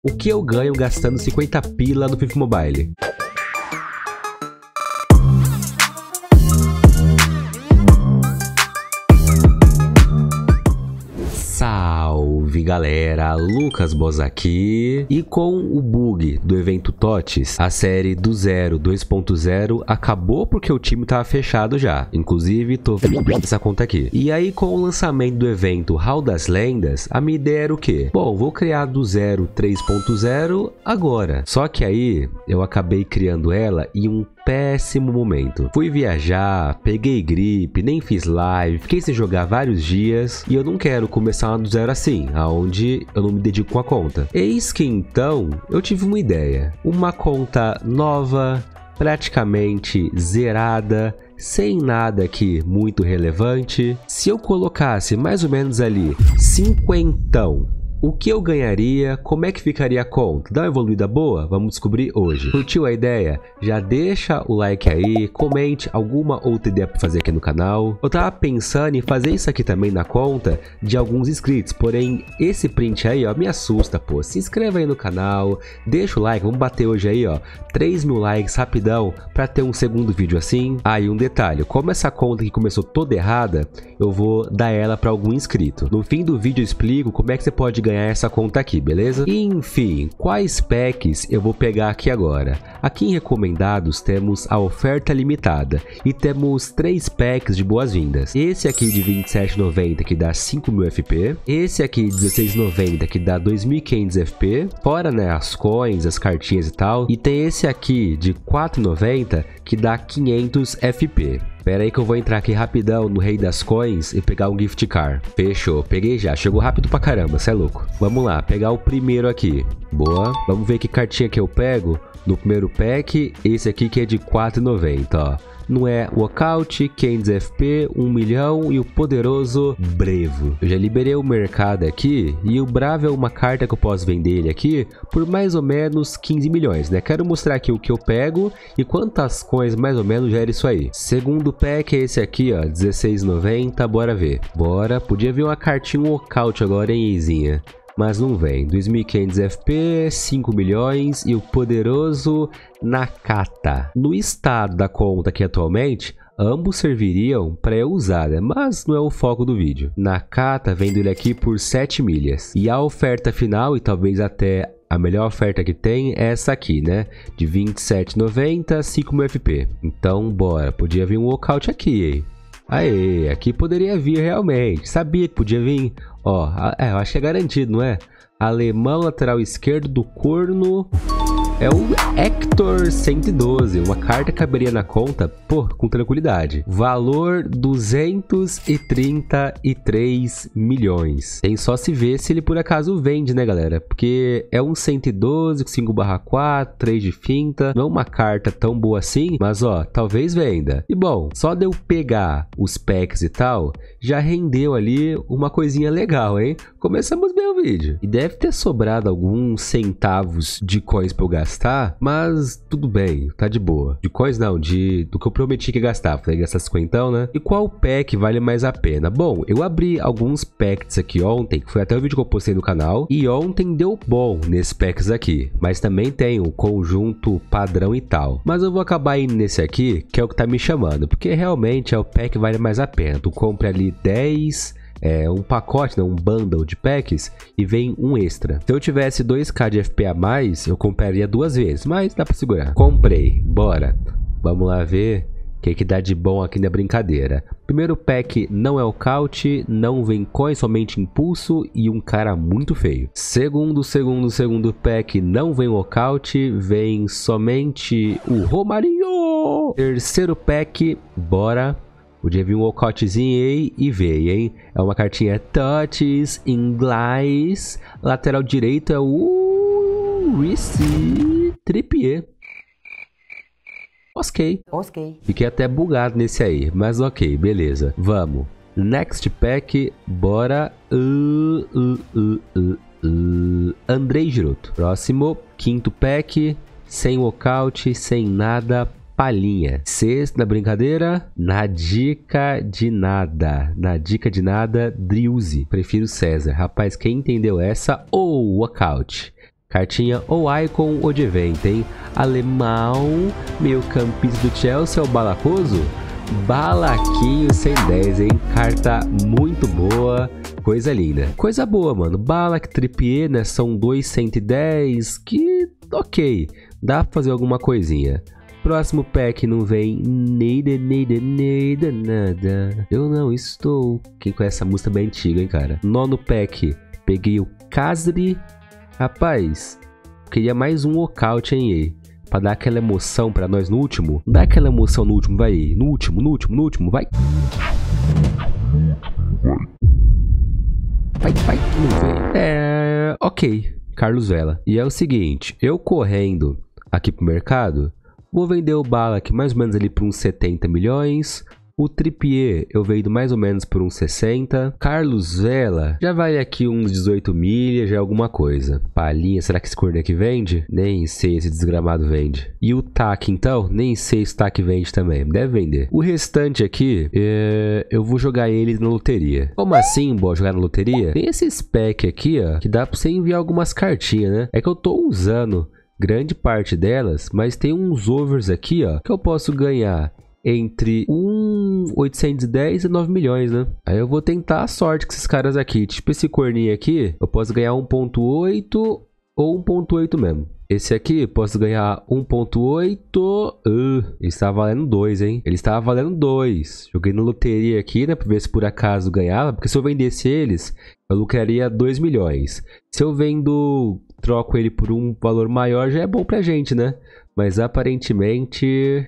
O que eu ganho gastando 50 pila no Fifa Mobile? Salve galera, Lucas Boz aqui. E com o bug do evento Totes, a série do 0 2.0 acabou porque o time tava fechado já. Inclusive, tô essa conta aqui. E aí com o lançamento do evento Hall das Lendas, a minha ideia era o quê? Bom, vou criar do 0 3.0 agora. Só que aí eu acabei criando ela e um péssimo momento. Fui viajar, peguei gripe, nem fiz live, fiquei sem jogar vários dias e eu não quero começar do zero assim, aonde eu não me dedico com a conta. Eis que então eu tive uma ideia, uma conta nova, praticamente zerada, sem nada aqui muito relevante. Se eu colocasse mais ou menos ali cinquentão o que eu ganharia? Como é que ficaria a conta? Dá uma evoluída boa? Vamos descobrir hoje. Curtiu a ideia? Já deixa o like aí, comente alguma outra ideia para fazer aqui no canal. Eu tava pensando em fazer isso aqui também na conta de alguns inscritos, porém esse print aí ó, me assusta pô. Se inscreva aí no canal, deixa o like, vamos bater hoje aí ó, 3 mil likes rapidão para ter um segundo vídeo assim. Aí ah, um detalhe, como essa conta que começou toda errada, eu vou dar ela para algum inscrito. No fim do vídeo eu explico como é que você pode ganhar essa conta aqui, beleza? Enfim, quais packs eu vou pegar aqui agora? Aqui em recomendados temos a oferta limitada e temos três packs de boas-vindas. Esse aqui de 27,90 que dá 5.000 FP, esse aqui de 16,90 que dá 2.500 FP, fora né, as coins, as cartinhas e tal, e tem esse aqui de 4,90 que dá 500 FP. Pera aí que eu vou entrar aqui rapidão no Rei das Coins e pegar um gift car. Fechou, peguei já. Chegou rápido pra caramba, cê é louco. Vamos lá, pegar o primeiro aqui. Boa. Vamos ver que cartinha que eu pego no primeiro pack. Esse aqui que é de 4,90, ó não é Walkout, Kenz FP, 1 milhão e o poderoso Brevo. Eu já liberei o mercado aqui e o Bravo é uma carta que eu posso vender ele aqui por mais ou menos 15 milhões, né? Quero mostrar aqui o que eu pego e quantas coins mais ou menos gera isso aí. Segundo pack é esse aqui, ó, 16,90, bora ver. Bora, podia vir uma cartinha Walkout agora, hein, Izinha? mas não vem. 2500 FP, 5 milhões e o poderoso Nakata. No estado da conta aqui atualmente, ambos serviriam para eu usar, né? mas não é o foco do vídeo. Nakata vendo ele aqui por 7 milhas. E a oferta final, e talvez até a melhor oferta que tem é essa aqui, né? De 27,90, 5 mil FP. Então, bora. Podia vir um walkout aqui, Aê, aqui poderia vir realmente. Sabia que podia vir. Ó, é, eu acho que é garantido, não é? Alemão, lateral esquerdo do corno é o Hector 112, uma carta que caberia na conta, pô, com tranquilidade. Valor 233 milhões. Tem só se ver se ele por acaso vende, né, galera? Porque é um 112, 5 barra 4, 3 de finta, não é uma carta tão boa assim, mas ó, talvez venda. E bom, só de eu pegar os packs e tal, já rendeu ali uma coisinha legal, hein? Começamos bem o vídeo. E deve ter sobrado alguns centavos de coins pra eu gastar gastar, mas tudo bem, tá de boa. De coins não, de do que eu prometi que gastar. Falei gastar 50, né? E qual pack vale mais a pena? Bom, eu abri alguns packs aqui ontem, que foi até o vídeo que eu postei no canal, e ontem deu bom nesses packs aqui, mas também tem o conjunto padrão e tal. Mas eu vou acabar indo nesse aqui, que é o que tá me chamando, porque realmente é o pack que vale mais a pena. Tu compra ali 10 é, um pacote, né, um bundle de packs e vem um extra. Se eu tivesse 2k de FP a mais, eu compraria duas vezes, mas dá pra segurar. Comprei, bora. Vamos lá ver o que, que dá de bom aqui na brincadeira. Primeiro pack não é o caute, não vem coin, somente impulso e um cara muito feio. Segundo, segundo, segundo pack não vem o caute, vem somente o Romarinho. Terceiro pack, bora Podia vir um ocotezinho e veio, hein? É uma cartinha touches, inglês. Lateral direito é o Reese Tripier. Ok. Ok. Fiquei até bugado nesse aí, mas ok, beleza. Vamos. Next pack, bora. Uh, uh, uh, uh, uh. Andrei Giroto. Próximo, quinto pack. Sem walkout, sem nada palhinha. Sexta, na brincadeira, na dica de nada. Na dica de nada, Driuzi. Prefiro César. Rapaz, quem entendeu essa? Ou oh, Walkout. Cartinha ou Icon ou de evento, hein? Alemão, meio campista do Chelsea, é o Balacoso? Balaquinho 110, hein? Carta muito boa, coisa linda. Coisa boa, mano. Balak, Tripier, né? São dois 110 que, ok, dá pra fazer alguma coisinha próximo pack não vem de nem de nada. Eu não estou. Quem conhece essa música bem antiga, hein, cara? Nono pack. Peguei o Kazri. Rapaz, queria mais um walkout, hein, ei? Pra dar aquela emoção pra nós no último. Dá aquela emoção no último, vai. No último, no último, no último, vai. Vai, vai. Não vem. É. Ok. Carlos Vela. E é o seguinte, eu correndo aqui pro mercado, Vou vender o Balak mais ou menos ali por uns 70 milhões. O Trippier eu vendo mais ou menos por uns 60. Carlos Vela já vale aqui uns 18 milhas, já é alguma coisa. Palhinha, será que esse corno aqui é vende? Nem sei esse desgramado vende. E o TAC então? Nem sei se o TAC vende também. Deve vender. O restante aqui, é... eu vou jogar ele na loteria. Como assim, boa, jogar na loteria? Tem esse spec aqui, ó, que dá pra você enviar algumas cartinhas, né? É que eu tô usando grande parte delas, mas tem uns overs aqui, ó, que eu posso ganhar entre 1810 e 9 milhões, né? Aí eu vou tentar a sorte com esses caras aqui. Tipo esse corninho aqui, eu posso ganhar 1.8 ou 1.8 mesmo. Esse aqui, posso ganhar 1.8. Uh, ele estava valendo 2, hein? Ele estava valendo 2. Joguei na loteria aqui, né? Pra ver se por acaso ganhava. Porque se eu vendesse eles, eu lucraria 2 milhões. Se eu vendo troco ele por um valor maior, já é bom pra gente, né? Mas aparentemente.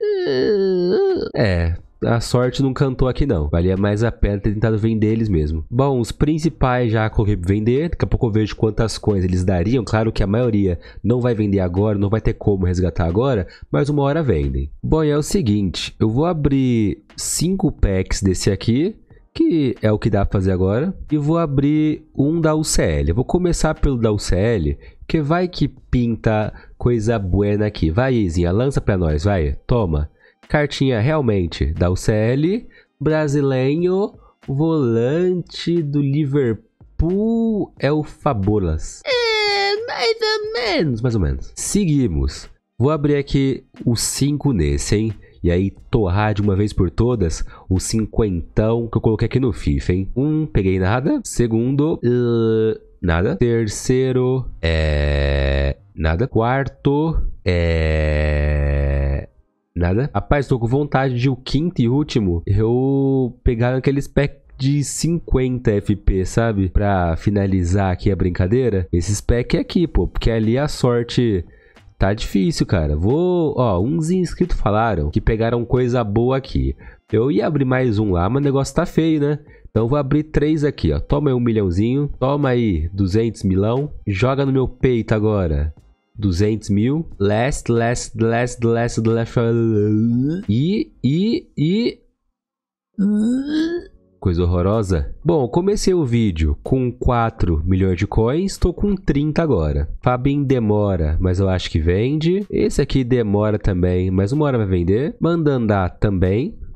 É. A sorte não cantou aqui não. Valia mais a pena ter tentado vender eles mesmo. Bom, os principais já corri vender. Daqui a pouco eu vejo quantas coins eles dariam. Claro que a maioria não vai vender agora, não vai ter como resgatar agora, mas uma hora vendem. Bom, é o seguinte, eu vou abrir 5 packs desse aqui que é o que dá pra fazer agora. E vou abrir um da UCL. Eu vou começar pelo da UCL, porque vai que pinta coisa buena aqui. Vai, Izinha, lança pra nós, vai. Toma. Cartinha realmente da UCL. Brasileiro, volante do Liverpool é o Fabolas. É, mais ou menos, mais ou menos. Seguimos. Vou abrir aqui o 5 nesse, hein? E aí torrar de uma vez por todas o cinquentão que eu coloquei aqui no FIFA, hein? Um, peguei nada. Segundo, uh, nada. Terceiro, é. Nada. Quarto, é. Nada. Rapaz, tô com vontade de o quinto e último eu pegar aqueles packs de 50 FP, sabe? Pra finalizar aqui a brincadeira. Esse spec é aqui, pô. Porque ali a sorte tá difícil, cara. Vou... Ó, uns inscritos falaram que pegaram coisa boa aqui. Eu ia abrir mais um lá, mas o negócio tá feio, né? Então eu vou abrir três aqui, ó. Toma aí um milhãozinho. Toma aí 200 milão. Joga no meu peito agora. 200 mil. Last, last, last, last, last. E, e, e. Coisa horrorosa. Bom, comecei o vídeo com 4 milhões de coins, Tô com 30 agora. Fabinho demora, mas eu acho que vende. Esse aqui demora também, mas uma hora vai vender. Mandandá também.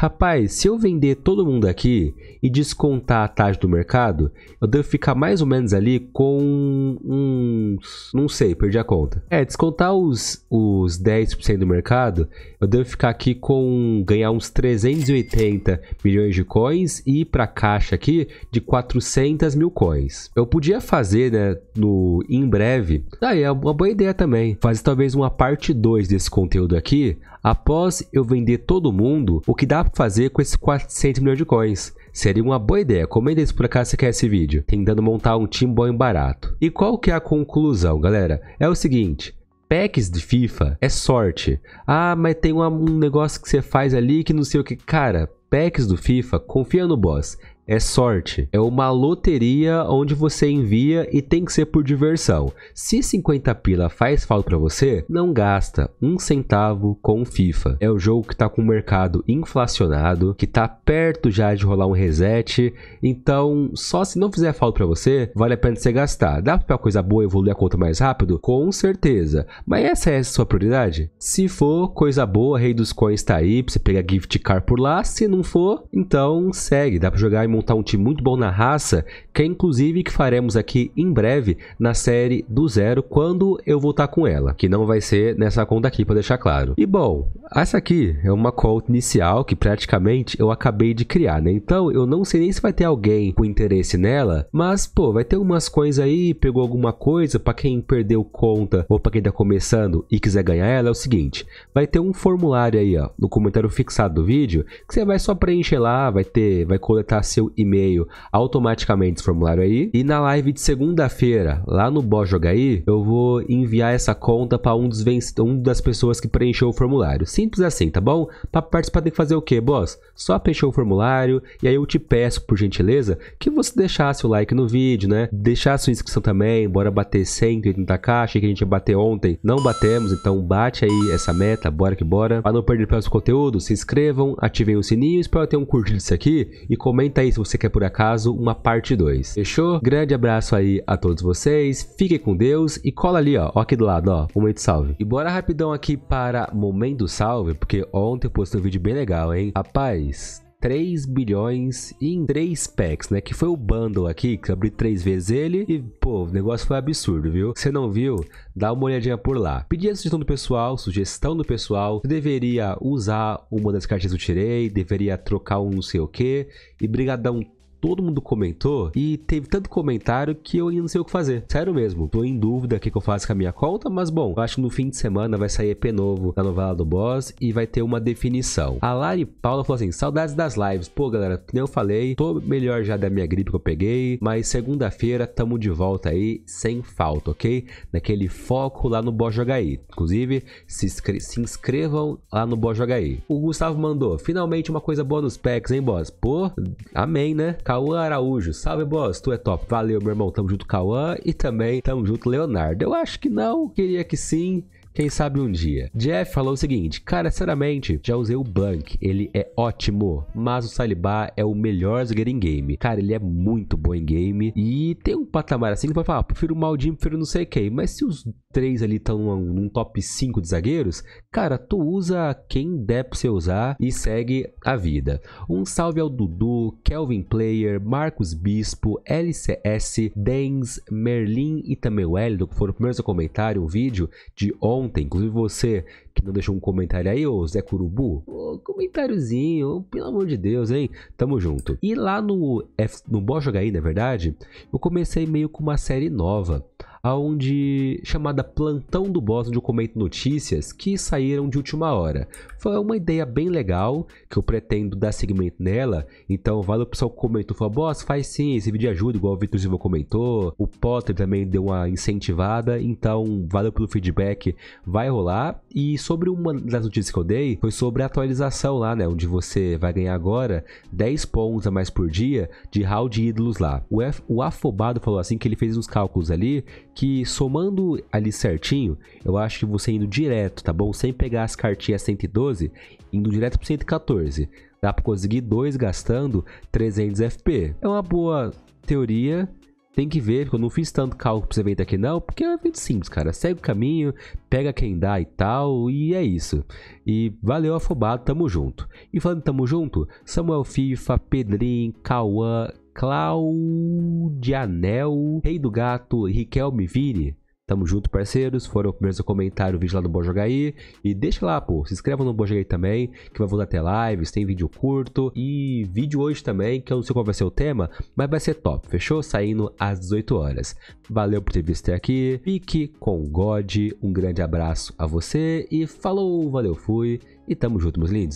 Rapaz, se eu vender todo mundo aqui e descontar a taxa do mercado, eu devo ficar mais ou menos ali com uns. Não sei, perdi a conta. É, descontar os, os 10% do mercado, eu devo ficar aqui com. ganhar uns 380 milhões de coins e ir pra caixa aqui de 400 mil coins. Eu podia fazer, né, no, em breve. Daí ah, é uma boa ideia também. Fazer talvez uma parte 2 desse conteúdo aqui Após eu vender todo mundo, o que dá para fazer com esses 400 milhões de coins? Seria uma boa ideia, comenta isso por acaso se quer esse vídeo, tentando montar um time bom e barato. E qual que é a conclusão, galera? É o seguinte, packs de FIFA é sorte. Ah, mas tem um, um negócio que você faz ali que não sei o que. Cara, packs do FIFA, confia no boss é sorte. É uma loteria onde você envia e tem que ser por diversão. Se 50 pila faz falta para você, não gasta um centavo com FIFA. É o jogo que tá com o mercado inflacionado, que tá perto já de rolar um reset, então só se não fizer falta para você, vale a pena você gastar. Dá pra coisa boa evoluir a conta mais rápido? Com certeza. Mas essa é a sua prioridade? Se for coisa boa, Rei dos Coins tá aí, pra você pegar gift card por lá. Se não for, então segue. Dá pra jogar em montar um time muito bom na raça, que é inclusive que faremos aqui em breve na série do zero, quando eu voltar com ela, que não vai ser nessa conta aqui, para deixar claro. E bom, essa aqui é uma call inicial que praticamente eu acabei de criar, né? Então eu não sei nem se vai ter alguém com interesse nela, mas pô, vai ter umas coisas aí, pegou alguma coisa para quem perdeu conta ou para quem tá começando e quiser ganhar ela, é o seguinte, vai ter um formulário aí, ó, no comentário fixado do vídeo, que você vai só preencher lá, vai ter, vai coletar seu seu e-mail automaticamente esse formulário aí. E na live de segunda-feira, lá no Bó aí eu vou enviar essa conta para um, dos venc... um das pessoas que preencheu o formulário. Simples assim, tá bom? Para participar tem que fazer o quê, boss? Só preencher o formulário e aí eu te peço, por gentileza, que você deixasse o like no vídeo, né? Deixar sua inscrição também, bora bater 180k, achei que a gente ia bater ontem, não batemos, então bate aí essa meta, bora que bora. Para não perder o próximo conteúdo, se inscrevam, ativem o sininho, espero ter um curtido isso aqui e comenta aí se você quer por acaso uma parte 2. Fechou? Grande abraço aí a todos vocês, fiquem com Deus e cola ali, ó, ó aqui do lado, ó, momento salve. E bora rapidão aqui para momento salve, porque ontem eu postei um vídeo bem legal, hein? Rapaz, 3 bilhões em 3 packs, né? Que foi o bundle aqui, que eu abri 3 vezes ele e, pô, o negócio foi absurdo, viu? Se não viu, dá uma olhadinha por lá. Pedi a sugestão do pessoal, sugestão do pessoal, deveria usar uma das cartas que eu tirei, deveria trocar um não sei o que, e brigadão todo mundo comentou e teve tanto comentário que eu ainda não sei o que fazer. Sério mesmo, tô em dúvida o que, que eu faço com a minha conta, mas bom, eu acho que no fim de semana vai sair EP novo da novela do boss e vai ter uma definição. A Lari Paula falou assim: saudades das lives. Pô, galera, que nem eu falei, tô melhor já da minha gripe que eu peguei, mas segunda-feira tamo de volta aí, sem falta, ok? Naquele foco lá no Boss aí. Inclusive, se, inscre se inscrevam lá no Boss aí. O Gustavo mandou: finalmente uma coisa boa nos packs, hein, boss? Pô, amém, né? Cauã Araújo. Salve, boss, tu é top. Valeu, meu irmão. Tamo junto, Cauã. E também tamo junto, Leonardo. Eu acho que não, queria que sim. Quem sabe um dia. Jeff falou o seguinte: Cara, sinceramente, já usei o Bank, Ele é ótimo, mas o Saliba é o melhor zagueiro em game. Cara, ele é muito bom em game. E tem um patamar assim que vai falar: ah, prefiro o Maldinho, prefiro não sei quem. Mas se os três ali estão num top 5 de zagueiros, cara, tu usa quem der pra você usar e segue a vida. Um salve ao Dudu, Kelvin Player, Marcos Bispo, LCS, Dens, Merlin e também o que foram os primeiros a comentar o vídeo de ontem. Inclusive você não deixou um comentário aí, ô Zé Curubu, ô, comentáriozinho, pelo amor de Deus, hein? Tamo junto. E lá no, no Bó Jogar Aí, na verdade, eu comecei meio com uma série nova aonde chamada Plantão do Boss, onde eu comento notícias que saíram de última hora. Foi uma ideia bem legal que eu pretendo dar segmento nela. Então, vale o pessoal que comentou, falou: "Boss, faz sim, esse vídeo ajuda", igual o Vitor Silva comentou. O Potter também deu uma incentivada, então valeu pelo feedback. Vai rolar e isso sobre uma das notícias que eu dei, foi sobre a atualização lá, né? Onde você vai ganhar agora 10 pontos a mais por dia de hall de ídolos lá. O, F, o Afobado falou assim que ele fez uns cálculos ali, que somando ali certinho, eu acho que você indo direto, tá bom? Sem pegar as cartinhas 112, indo direto pro 114. Dá pra conseguir 2 gastando 300 FP. É uma boa teoria, tem que ver, eu não fiz tanto cálculo pra você ver daqui não, porque é muito simples, cara. Segue o caminho, pega quem dá e tal, e é isso. E valeu, afobado, tamo junto. E falando tamo junto, Samuel FIFA, Pedrinho, Cauã, Claudianel, Rei do Gato, Riquelme Vini, Tamo junto, parceiros. Foram primeiros primeiro comentário o vídeo lá do Bom Jogar aí. E deixa lá, pô. Se inscreva no Bom Jogar aí também, que vai voltar até lives, tem vídeo curto. E vídeo hoje também, que eu não sei qual vai ser o tema, mas vai ser top, fechou? Saindo às 18 horas. Valeu por ter visto até aqui. Fique com God. Um grande abraço a você. E falou, valeu, fui. E tamo junto, meus lindos.